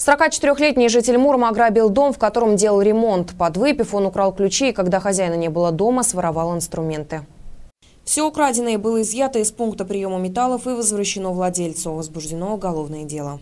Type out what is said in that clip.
44-летний житель Мурма ограбил дом, в котором делал ремонт. Под выпив он украл ключи и, когда хозяина не было дома, своровал инструменты. Все украденное было изъято из пункта приема металлов и возвращено владельцу. Возбуждено уголовное дело.